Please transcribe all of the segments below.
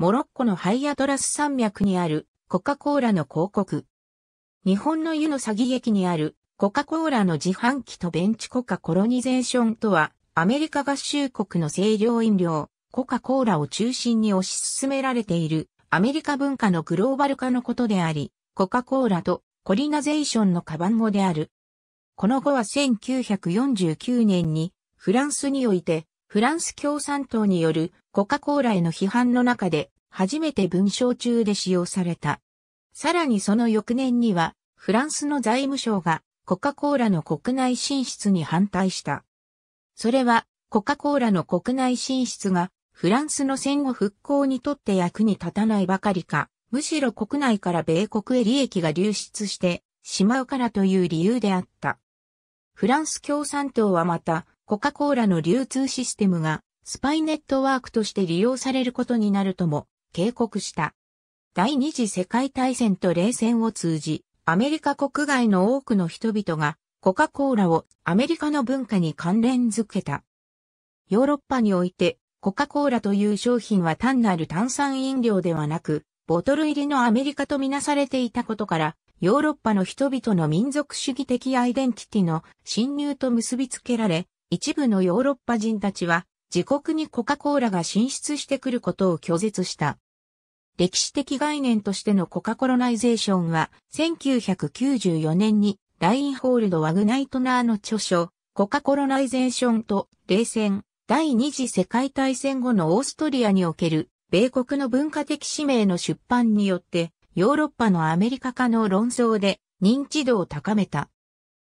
モロッコのハイアトラス山脈にあるコカ・コーラの広告。日本の湯の詐欺駅にあるコカ・コーラの自販機とベンチコカ・コロニゼーションとはアメリカ合衆国の清涼飲料コカ・コーラを中心に推し進められているアメリカ文化のグローバル化のことであり、コカ・コーラとコリナゼーションのカバン語である。この後は1949年にフランスにおいてフランス共産党によるコカ・コーラへの批判の中で初めて文章中で使用された。さらにその翌年にはフランスの財務省がコカ・コーラの国内進出に反対した。それはコカ・コーラの国内進出がフランスの戦後復興にとって役に立たないばかりか、むしろ国内から米国へ利益が流出してしまうからという理由であった。フランス共産党はまた、コカ・コーラの流通システムがスパイネットワークとして利用されることになるとも警告した。第二次世界大戦と冷戦を通じ、アメリカ国外の多くの人々がコカ・コーラをアメリカの文化に関連づけた。ヨーロッパにおいてコカ・コーラという商品は単なる炭酸飲料ではなく、ボトル入りのアメリカとみなされていたことから、ヨーロッパの人々の民族主義的アイデンティティの侵入と結びつけられ、一部のヨーロッパ人たちは、自国にコカ・コーラが進出してくることを拒絶した。歴史的概念としてのコカ・コロナイゼーションは、1994年にラインホールド・ワグナイトナーの著書、コカ・コロナイゼーションと冷戦、第二次世界大戦後のオーストリアにおける、米国の文化的使命の出版によって、ヨーロッパのアメリカ化の論争で認知度を高めた。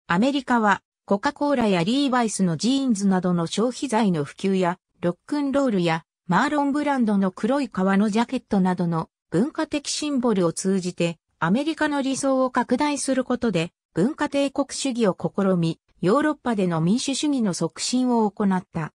アメリカはコカ・コーラやリーバイスのジーンズなどの消費財の普及や、ロックンロールや、マーロンブランドの黒い革のジャケットなどの文化的シンボルを通じて、アメリカの理想を拡大することで、文化帝国主義を試み、ヨーロッパでの民主主義の促進を行った。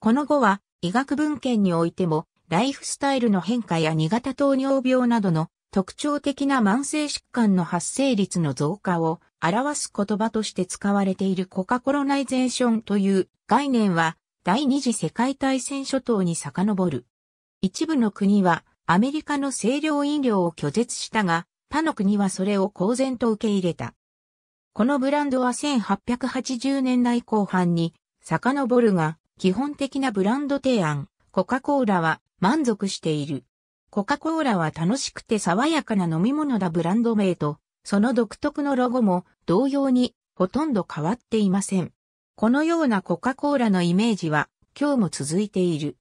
この後は、医学文献においても、ライフスタイルの変化や2型糖尿病などの特徴的な慢性疾患の発生率の増加を表す言葉として使われているコカ・コロナイゼーションという概念は第二次世界大戦初頭に遡る。一部の国はアメリカの清涼飲料を拒絶したが、他の国はそれを公然と受け入れた。このブランドは1880年代後半に遡るが、基本的なブランド提案、コカ・コーラは満足している。コカ・コーラは楽しくて爽やかな飲み物だブランド名とその独特のロゴも同様にほとんど変わっていません。このようなコカ・コーラのイメージは今日も続いている。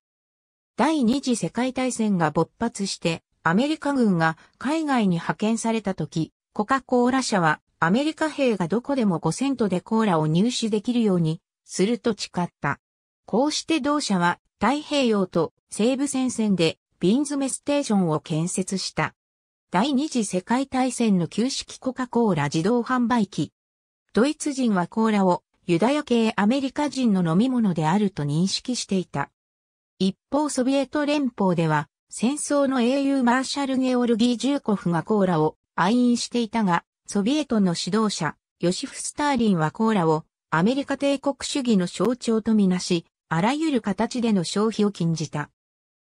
第二次世界大戦が勃発してアメリカ軍が海外に派遣された時、コカ・コーラ社はアメリカ兵がどこでも5セントでコーラを入手できるようにすると誓った。こうして同社は太平洋と西部戦線で瓶詰めステーションを建設した。第二次世界大戦の旧式コカ・コーラ自動販売機。ドイツ人はコーラをユダヤ系アメリカ人の飲み物であると認識していた。一方ソビエト連邦では戦争の英雄マーシャル・ゲオルギー・ジューコフがコーラを愛飲していたが、ソビエトの指導者、ヨシフ・スターリンはコーラをアメリカ帝国主義の象徴とみなし、あらゆる形での消費を禁じた。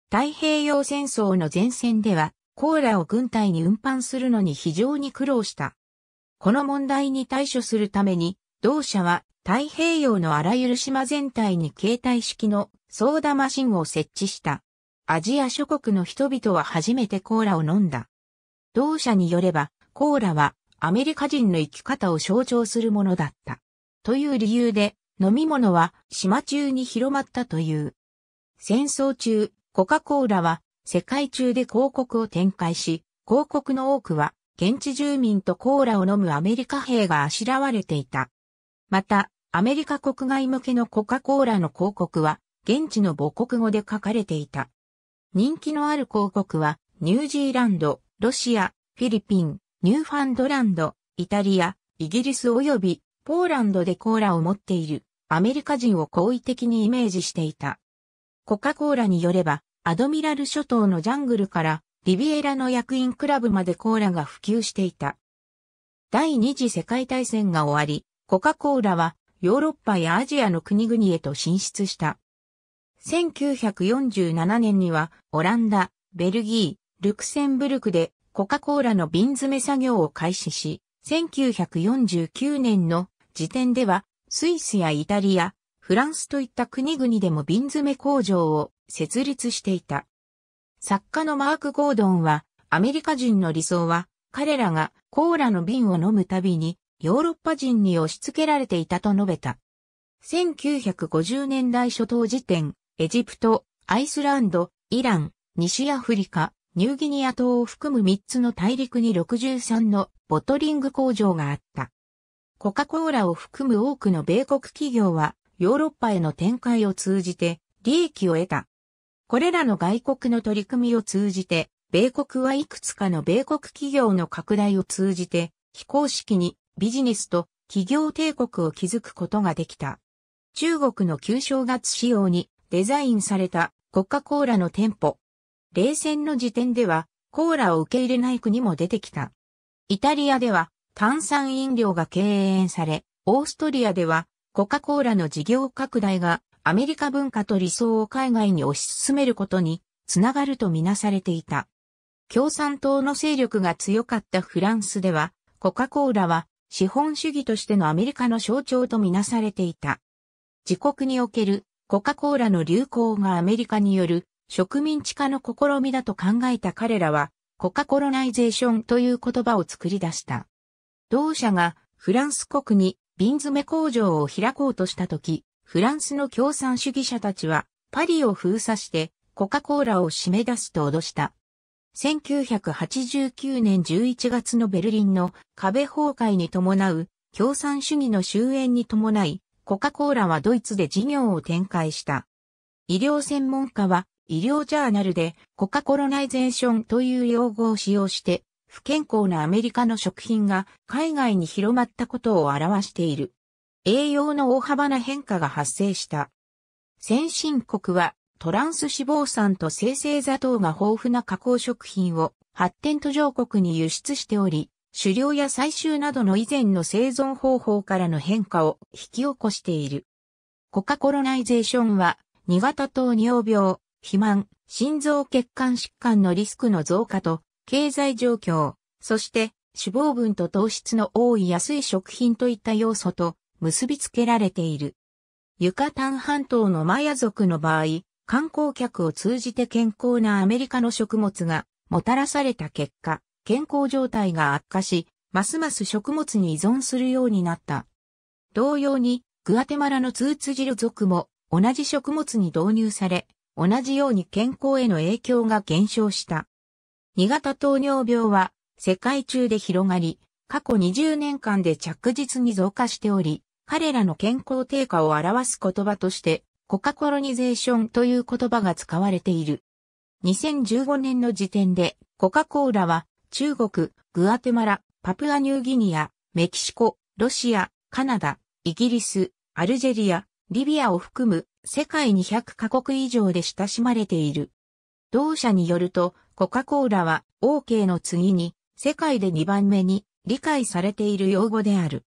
太平洋戦争の前線では、コーラを軍隊に運搬するのに非常に苦労した。この問題に対処するために、同社は太平洋のあらゆる島全体に携帯式のソーダマシンを設置した。アジア諸国の人々は初めてコーラを飲んだ。同社によれば、コーラはアメリカ人の生き方を象徴するものだった。という理由で、飲み物は島中に広まったという。戦争中、コカ・コーラは世界中で広告を展開し、広告の多くは現地住民とコーラを飲むアメリカ兵があしらわれていた。また、アメリカ国外向けのコカ・コーラの広告は現地の母国語で書かれていた。人気のある広告はニュージーランド、ロシア、フィリピン、ニューファンドランド、イタリア、イギリス及びポーランドでコーラを持っているアメリカ人を好意的にイメージしていた。コカ・コーラによれば、アドミラル諸島のジャングルからリビエラの役員クラブまでコーラが普及していた。第二次世界大戦が終わり、コカ・コーラはヨーロッパやアジアの国々へと進出した。1947年にはオランダ、ベルギー、ルクセンブルクでコカ・コーラの瓶詰め作業を開始し、1949年の時点ではスイスやイタリア、フランスといった国々でも瓶詰め工場を設立していた。作家のマーク・ゴードンは、アメリカ人の理想は、彼らがコーラの瓶を飲むたびに、ヨーロッパ人に押し付けられていたと述べた。1950年代初頭時点、エジプト、アイスランド、イラン、西アフリカ、ニューギニア島を含む3つの大陸に63のボトリング工場があった。コカ・コーラを含む多くの米国企業はヨーロッパへの展開を通じて利益を得た。これらの外国の取り組みを通じて、米国はいくつかの米国企業の拡大を通じて、非公式にビジネスと企業帝国を築くことができた。中国の旧正月仕様にデザインされたコカ・コーラの店舗。冷戦の時点ではコーラを受け入れない国も出てきた。イタリアでは炭酸飲料が敬遠され、オーストリアではコカ・コーラの事業拡大がアメリカ文化と理想を海外に推し進めることにつながるとみなされていた。共産党の勢力が強かったフランスでは、コカ・コーラは資本主義としてのアメリカの象徴とみなされていた。自国におけるコカ・コーラの流行がアメリカによる植民地化の試みだと考えた彼らは、コカ・コロナイゼーションという言葉を作り出した。同社がフランス国に瓶詰め工場を開こうとした時、フランスの共産主義者たちは、パリを封鎖して、コカ・コーラを締め出すと脅した。1989年11月のベルリンの壁崩壊に伴う共産主義の終焉に伴い、コカ・コーラはドイツで事業を展開した。医療専門家は医療ジャーナルでコカ・コロナイゼーションという用語を使用して、不健康なアメリカの食品が海外に広まったことを表している。栄養の大幅な変化が発生した。先進国はトランス脂肪酸と生成砂糖が豊富な加工食品を発展途上国に輸出しており、狩猟や採集などの以前の生存方法からの変化を引き起こしている。コカ・コロナイゼーションは、2型糖尿病、肥満、心臓血管疾患のリスクの増加と、経済状況、そして脂肪分と糖質の多い安い食品といった要素と、結びつけられている。ユカタン半島のマヤ族の場合、観光客を通じて健康なアメリカの食物がもたらされた結果、健康状態が悪化し、ますます食物に依存するようになった。同様に、グアテマラのツーツジル族も同じ食物に導入され、同じように健康への影響が減少した。2型糖尿病は世界中で広がり、過去20年間で着実に増加しており、彼らの健康低下を表す言葉として、コカコロニゼーションという言葉が使われている。2015年の時点で、コカ・コーラは、中国、グアテマラ、パプアニューギニア、メキシコ、ロシア、カナダ、イギリス、アルジェリア、リビアを含む世界200カ国以上で親しまれている。同社によると、コカ・コーラは OK の次に世界で2番目に理解されている用語である。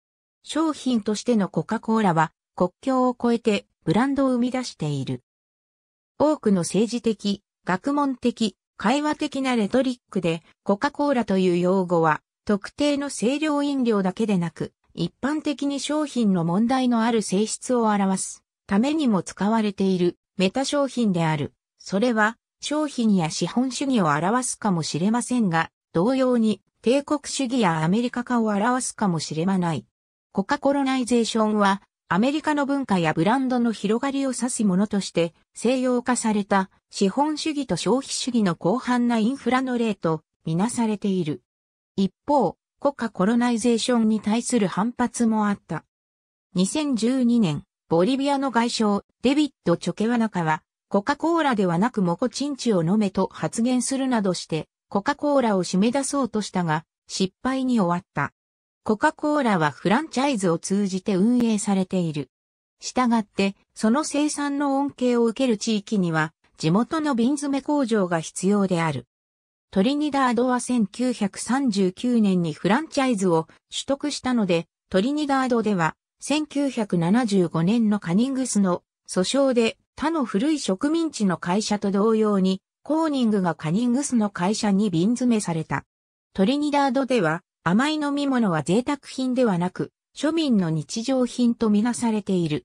商品としてのコカ・コーラは国境を越えてブランドを生み出している。多くの政治的、学問的、会話的なレトリックでコカ・コーラという用語は特定の清涼飲料だけでなく一般的に商品の問題のある性質を表すためにも使われているメタ商品である。それは商品や資本主義を表すかもしれませんが、同様に帝国主義やアメリカ化を表すかもしれまない。コカ・コロナイゼーションは、アメリカの文化やブランドの広がりを指すものとして、西洋化された資本主義と消費主義の広範なインフラの例とみなされている。一方、コカ・コロナイゼーションに対する反発もあった。2012年、ボリビアの外相、デビッド・チョケワナカは、コカ・コーラではなくモコチンチを飲めと発言するなどして、コカ・コーラを締め出そうとしたが、失敗に終わった。コカ・コーラはフランチャイズを通じて運営されている。したがって、その生産の恩恵を受ける地域には、地元の瓶詰め工場が必要である。トリニダードは1939年にフランチャイズを取得したので、トリニダードでは1975年のカニングスの訴訟で他の古い植民地の会社と同様にコーニングがカニングスの会社に瓶詰めされた。トリニダードでは甘い飲み物は贅沢品ではなく、庶民の日常品とみなされている。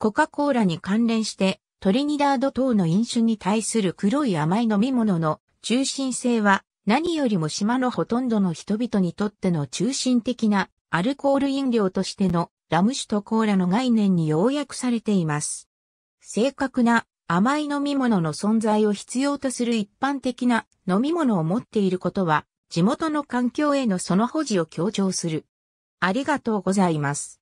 コカ・コーラに関連して、トリニダード等の飲酒に対する黒い甘い飲み物の中心性は、何よりも島のほとんどの人々にとっての中心的なアルコール飲料としてのラム酒とコーラの概念に要約されています。正確な甘い飲み物の存在を必要とする一般的な飲み物を持っていることは地元の環境へのその保持を強調する。ありがとうございます。